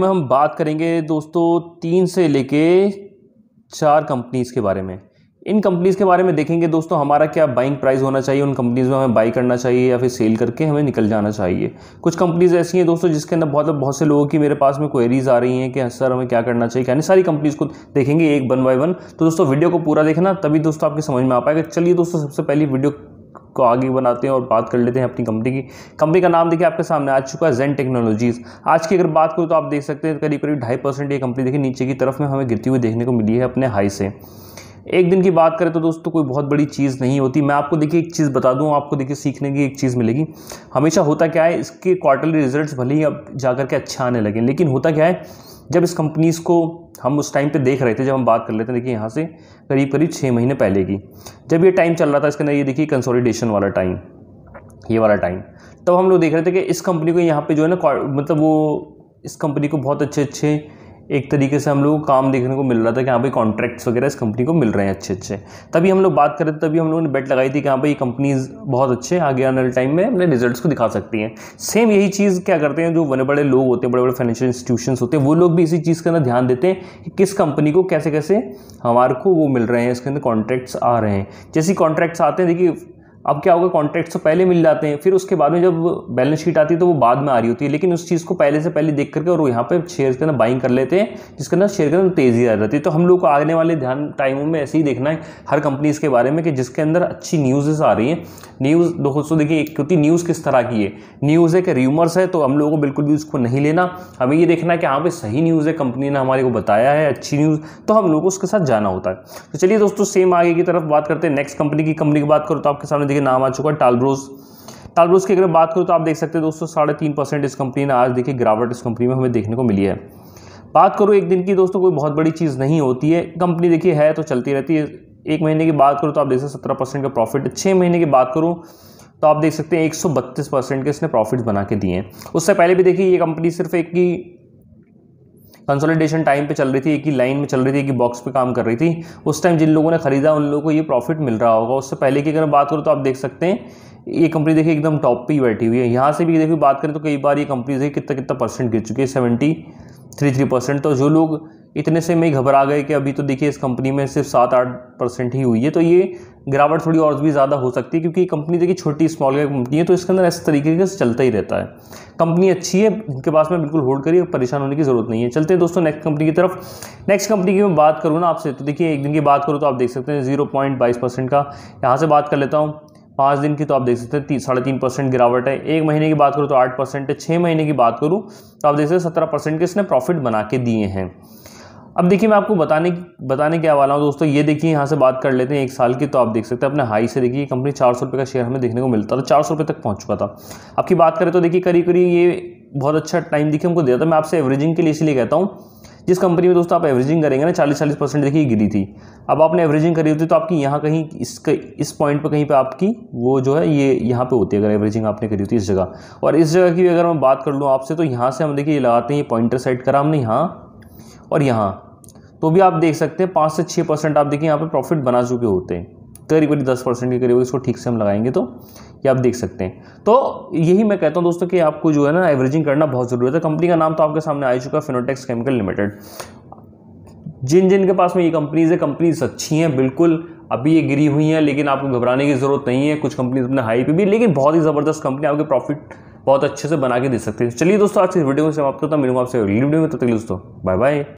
में हम बात करेंगे दोस्तों तीन से लेके चार कंपनीज़ के बारे में इन कंपनीज़ के बारे में देखेंगे दोस्तों हमारा क्या बाइंग प्राइस होना चाहिए उन कंपनीज़ में हमें बाई करना चाहिए या फिर सेल करके हमें निकल जाना चाहिए कुछ कंपनीज़ ऐसी हैं दोस्तों जिसके अंदर बहुत बहुत से लोगों की मेरे पास में क्वेरीज आ रही हैं कि हाँ सर हमें क्या करना चाहिए यानी सारी कंपनीज़ को देखेंगे एक वन बाय वन तो दोस्तों वीडियो को पूरा देखना तभी दोस्तों आपके समझ में आ पाएगा चलिए दोस्तों सबसे पहली वीडियो को आगे बनाते हैं और बात कर लेते हैं अपनी कंपनी की कंपनी का नाम देखिए आपके सामने आ चुका है जेन टेक्नोलॉजीज़ आज की अगर बात करूँ तो आप देख सकते हैं करीब करीब ढाई परसेंट ये कंपनी देखिए नीचे की तरफ में हमें गिरती हुई देखने को मिली है अपने हाई से एक दिन की बात करें तो दोस्तों कोई बहुत बड़ी चीज़ नहीं होती मैं आपको देखिए एक चीज़ बता दूँ आपको देखिए सीखने की एक चीज़ मिलेगी हमेशा होता क्या है इसके क्वार्टरली रिजल्ट्स भले ही अब जाकर के अच्छा आने लगे लेकिन होता क्या है जब इस कंपनीज़ को हम उस टाइम पे देख रहे थे जब हम बात कर लेते हैं देखिए यहाँ से करीब करीब छः महीने पहले की जब ये टाइम चल रहा था इसके अंदर ये देखिए कंसोलिडेशन वाला टाइम ये वाला टाइम तब हम लोग देख रहे थे कि इस कंपनी को यहाँ पे जो है ना मतलब वो इस कंपनी को बहुत अच्छे अच्छे एक तरीके से हम लोग को काम देखने को मिल रहा था कि यहाँ पे कॉन्ट्रैक्ट्स वगैरह इस कंपनी को मिल रहे हैं अच्छे अच्छे तभी हम लोग बात करें तभी हम लोगों ने बेट लगाई थी कि यहाँ पे ये कंपनीज़ बहुत अच्छे आगे आने वाले टाइम में अपने रिजल्ट्स को दिखा सकती हैं सेम यही चीज़ क्या करते हैं जो बड़े बड़े लोग होते हैं बड़े बड़े फाइनेंशियल इंस्टीट्यूशन होते हैं वो लोग भी इसी चीज़ के अंदर ध्यान देते हैं कि किस कंपनी को कैसे कैसे हमारे को वो मिल रहे हैं इसके अंदर कॉन्ट्रैक्ट्स आ रहे हैं जैसे कॉन्ट्रैक्ट्स आते हैं देखिए अब क्या होगा कॉन्ट्रैक्ट्स तो पहले मिल जाते हैं फिर उसके बाद में जब बैलेंस शीट आती है तो वो बाद में आ रही होती है लेकिन उस चीज़ को पहले से पहले देख करके और यहाँ पे शेयर के अंदर बाइंग कर लेते हैं जिसके अंदर शेयर के अंदर तेज़ी आ जाती है तो हम लोग को आने वाले ध्यान टाइमों में ऐसे ही देखना है हर कंपनीज के बारे में कि जिसके अंदर अच्छी न्यूज़ेस आ रही हैं न्यूज़ दोस्तों देखिए एक क्योंकि तो न्यूज़ किस तरह की है न्यूज़ है कि र्यूमर्स है तो हम लोगों को बिल्कुल भी उसको नहीं लेना हमें ये देखना है कि हाँ पे सही न्यूज़ है कंपनी ने हमारे को बताया है अच्छी न्यूज़ तो हम लोग को उसके साथ जाना होता है तो चलिए दोस्तों सेम आगे की तरफ बात करते हैं नेक्स्ट कंपनी की कंपनी की बात करो तो आपके सामने देखिए नाम आ चुका है टालब्रोज़ टालब्रोज़ की अगर बात करूँ तो आप देख सकते हैं दोस्तों साढ़े तीन परसेंट इस कंपनी ने आज देखिए गिरावट इस कंपनी में हमें देखने को मिली है बात करूँ एक दिन की दोस्तों कोई बहुत बड़ी चीज़ नहीं होती है कंपनी देखिए है तो चलती रहती है एक महीने की बात करूँ तो आप देख सकते सत्रह परसेंट का प्रॉफिट छः महीने की बात करूँ तो आप देख सकते हैं एक सौ बत्तीस परसेंट के इसने प्रॉफिट्स बना के दिए हैं उससे पहले भी देखिए ये कंपनी सिर्फ एक ही कंसोलिडेशन टाइम पे चल रही थी एक ही लाइन में चल रही थी एक ही बॉक्स पे काम कर रही थी उस टाइम जिन लोगों ने खरीदा उन लोगों को ये प्रॉफिट मिल रहा होगा उससे पहले की अगर बात करूँ तो आप देख सकते हैं ये कंपनी देखिए एकदम टॉप पर ही बैठी हुई है यहाँ से भी देखिए बात करें तो कई बार ये कंपनी देखिए कितना कितना परसेंट गिर चुकी है सेवेंटी थ्री थ्री परसेंट तो जो लोग इतने से मैं घबरा गए कि अभी तो देखिए इस कंपनी में सिर्फ सात आठ परसेंट ही हुई है तो ये गिरावट थोड़ी और भी ज़्यादा हो सकती है क्योंकि कंपनी देखिए छोटी स्मॉल कैप कंपनी है तो इसके अंदर ऐसे तरीके से चलता ही रहता है कंपनी अच्छी है इनके पास में बिल्कुल होल्ड करिए परेशान होने की ज़रूरत नहीं है चलते हैं दोस्तों नेक्स्ट कंपनी की तरफ नेक्स्ट कंपनी की मैं बात करूँ ना आपसे तो देखिए एक दिन की बात करूँ तो आप देख सकते हैं जीरो पॉइंट बाईस परसेंट का यहाँ से बात कर लेता हूँ पाँच दिन की तो आप देख सकते हैं तीन साढ़े तीन परसेंट गिरावट है एक महीने की बात करूँ तो आठ परसेंट है छः महीने की बात करूँ तो आप देख सकते हैं सत्रह परसेंट के इसने प्रॉफिट बना के दिए हैं अब देखिए मैं आपको बताने बताने क्या वाला हूँ दोस्तों ये देखिए यहाँ से बात कर लेते हैं एक साल की तो आप देख सकते हैं अपने हाई से देखिए कंपनी चार सौ का शेयर हमें देखने को मिलता था चार सौ तक पहुँच चुका था आपकी बात करें तो देखिए करीब करीब ये बहुत अच्छा टाइम देखिए हमको दिया था मैं आपसे एवरेजिंग के लिए इसलिए कहता हूँ जिस कंपनी में दोस्तों आप एवरेजिंग करेंगे ना चालीस चालीस परसेंट देखिए गिरी थी अब आपने एवरेजिंग करी होती तो आपकी यहाँ कहीं इस इस पॉइंट पर कहीं पे आपकी वो जो है ये यहाँ पे होती है अगर एवरेजिंग आपने करी होती इस जगह और इस जगह की अगर मैं बात कर लूँ आपसे तो यहाँ से हम देखिए लगाते हैं ये पॉइंटर सेट करा हमने यहाँ और यहाँ तो भी आप देख सकते हैं पाँच से छः परसेंट आप देखिए यहाँ पर प्रॉफिट बना चुके होते हैं करीब करीब दस परसेंट के करीब इसको ठीक से हम लगाएंगे तो ये आप देख सकते हैं तो यही मैं कहता हूँ दोस्तों कि आपको जो है ना एवरेजिंग करना बहुत ज़रूरी है कंपनी तो का नाम तो आपके सामने आ चुका है फिनोटेक्स केमिकल लिमिटेड जिन जिन के पास में ये कंपनीज़ है कंपनीज अच्छी हैं बिल्कुल अभी ये गिरी हुई हैं लेकिन आपको घबराने की ज़रूरत नहीं है कुछ कंपनीज अपने हाई पे भी लेकिन बहुत ही ज़बरदस्त कंपनी आपके प्रॉफिट बहुत अच्छे से बना के दे सकती है चलिए दोस्तों आज इस वीडियो में से आपको मिलूंगा आपसे अगली वीडियो में तो तक दोस्तों बाय बाय